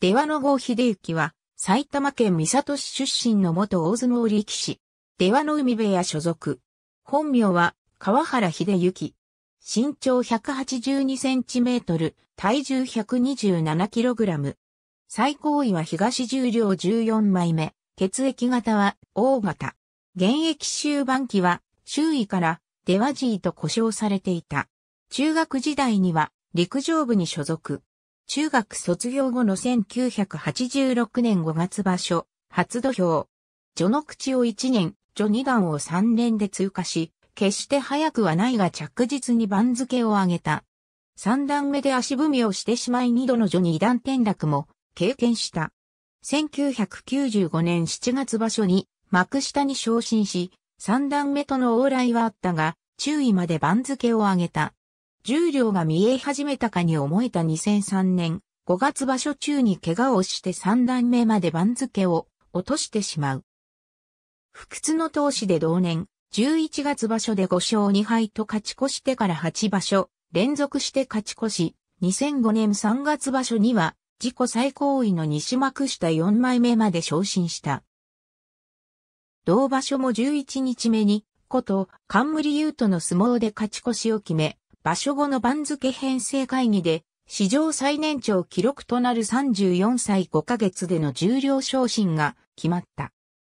出羽の郷秀行は、埼玉県三郷市出身の元大相撲力士、出羽の海部屋所属。本名は、川原秀行。身長182センチメートル、体重127キログラム。最高位は東重量14枚目、血液型は O 型。現役終盤期は、周囲から出羽爺と呼称されていた。中学時代には、陸上部に所属。中学卒業後の1986年5月場所、初土俵。序の口を1年、序2段を3連で通過し、決して早くはないが着実に番付を上げた。3段目で足踏みをしてしまい2度の序2段転落も経験した。1995年7月場所に幕下に昇進し、3段目との往来はあったが、注意まで番付を上げた。重量が見え始めたかに思えた2003年、5月場所中に怪我をして三段目まで番付を落としてしまう。不屈の闘志で同年、11月場所で5勝2敗と勝ち越してから8場所、連続して勝ち越し、2005年3月場所には、自己最高位の西幕下4枚目まで昇進した。同場所も11日目に、こと、冠優斗の相撲で勝ち越しを決め、場所後の番付編成会議で、史上最年長記録となる34歳5ヶ月での重量昇進が決まった。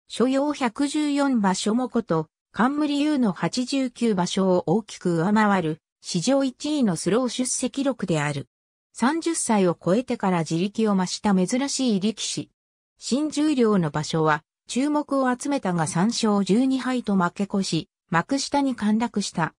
所要114場所もこと、冠優の89場所を大きく上回る、史上1位のスロー出席録である。30歳を超えてから自力を増した珍しい力士。新重量の場所は、注目を集めたが3勝12敗と負け越し、幕下に陥落した。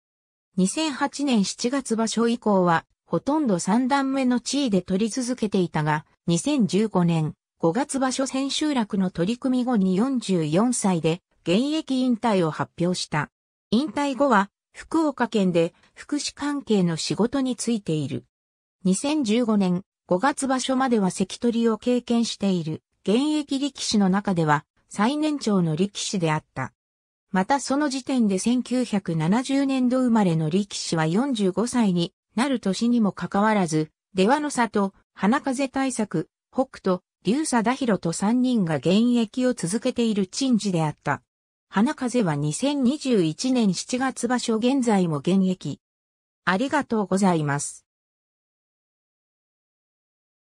2008年7月場所以降は、ほとんど3段目の地位で取り続けていたが、2015年5月場所千秋楽の取り組み後に44歳で現役引退を発表した。引退後は福岡県で福祉関係の仕事についている。2015年5月場所までは関取を経験している現役力士の中では最年長の力士であった。またその時点で1970年度生まれの力士は45歳になる年にもかかわらず、出羽の里、花風対策、北斗、竜田広と3人が現役を続けている陳事であった。花風は2021年7月場所現在も現役。ありがとうございます。